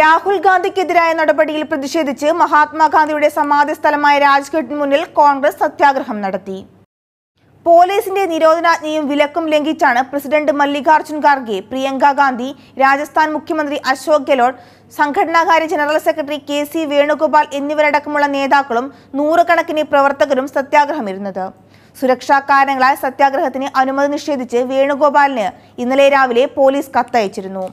രാഹുൽ ഗാന്ധിക്കെതിരായ നടപടിയിൽ പ്രതിഷേധിച്ച് മഹാത്മാഗാന്ധിയുടെ സമാധി സ്ഥലമായ രാജ്ഘട്ടിന് മുന്നിൽ കോൺഗ്രസ് സത്യാഗ്രഹം നടത്തി പോലീസിന്റെ നിരോധനാജ്ഞയും വിലക്കും ലംഘിച്ചാണ് പ്രസിഡന്റ് മല്ലികാർജ്ജുൻ ഖാർഗെ പ്രിയങ്ക ഗാന്ധി രാജസ്ഥാൻ മുഖ്യമന്ത്രി അശോക് ഗെലോട്ട് സംഘടനാകാര്യ general secretary K C Venugopal എന്നിവരടക്കമുള്ള നേതാക്കളും നൂറുകണക്കിന് പ്രവർത്തകരും സത്യാഗ്രഹമിരുന്നത് സുരക്ഷാ കാരണങ്ങളാൽ സത്യാഗ്രഹത്തിന് അനുമതി നിഷേധിച്ച് വേണുഗോപാലിന് ഇന്നലെ രാവിലെ പോലീസ് കത്തയച്ചിരുന്നു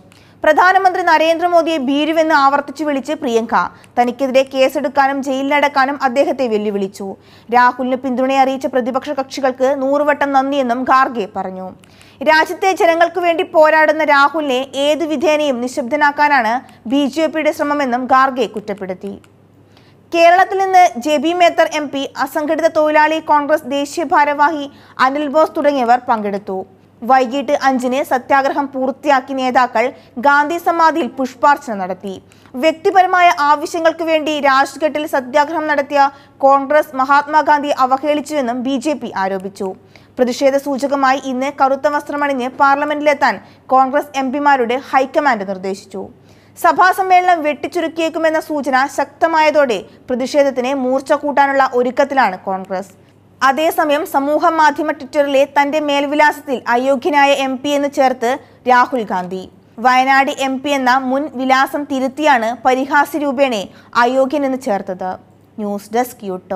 പ്രധാനമന്ത്രി നരേന്ദ്രമോദിയെ ഭീരുവെന്ന് ആവർത്തിച്ചു വിളിച്ച് പ്രിയങ്ക തനിക്കെതിരെ കേസെടുക്കാനും ജയിലിലടക്കാനും അദ്ദേഹത്തെ വെല്ലുവിളിച്ചു രാഹുലിന് പിന്തുണ അറിയിച്ച പ്രതിപക്ഷ കക്ഷികൾക്ക് നൂറുവട്ടം നന്ദിയെന്നും ഖാർഗെ പറഞ്ഞു രാജ്യത്തെ ജനങ്ങൾക്ക് വേണ്ടി പോരാടുന്ന രാഹുലിനെ ഏതു വിധേനയും നിശബ്ദനാക്കാനാണ് ബി ജെ പിയുടെ ശ്രമമെന്നും ഖാർഗെ കുറ്റപ്പെടുത്തി കേരളത്തിൽ നിന്ന് ജെബി മേത്തർ എം പി അസംഘടിത തൊഴിലാളി കോൺഗ്രസ് ദേശീയ ഭാരവാഹി അനിൽ ബോസ് തുടങ്ങിയവർ പങ്കെടുത്തു വൈകിട്ട് അഞ്ചിന് സത്യാഗ്രഹം പൂർത്തിയാക്കി നേതാക്കൾ ഗാന്ധി സമാധിയിൽ പുഷ്പാർച്ചന നടത്തി വ്യക്തിപരമായ ആവശ്യങ്ങൾക്ക് വേണ്ടി രാജ്ഘട്ടിൽ സത്യാഗ്രഹം നടത്തിയ കോൺഗ്രസ് മഹാത്മാഗാന്ധി അവഹേളിച്ചുവെന്നും ബി ജെ പി ആരോപിച്ചു പ്രതിഷേധ സൂചകമായി ഇന്ന് കറുത്ത വസ്ത്രമണിഞ്ഞ് പാർലമെന്റിലെത്താൻ കോൺഗ്രസ് എം പിമാരുടെ ഹൈക്കമാൻഡ് നിർദ്ദേശിച്ചു സഭാ സമ്മേളനം വെട്ടിച്ചുരുക്കിയേക്കുമെന്ന സൂചന ശക്തമായതോടെ പ്രതിഷേധത്തിന് മൂർച്ച കൂട്ടാനുള്ള ഒരുക്കത്തിലാണ് കോൺഗ്രസ് അതേസമയം സമൂഹ മാധ്യമ ട്വിറ്ററിലെ തന്റെ മേൽവിലാസത്തിൽ അയോഗ്യനായ എം പി എന്ന് ചേർത്ത് രാഹുൽ ഗാന്ധി വയനാട് എം പി എന്ന മുൻ വിലാസം തിരുത്തിയാണ് പരിഹാസ രൂപേണെ അയോഗ്യൻ എന്ന് ചേർത്തത് ന്യൂസ് ഡെസ്ക് യു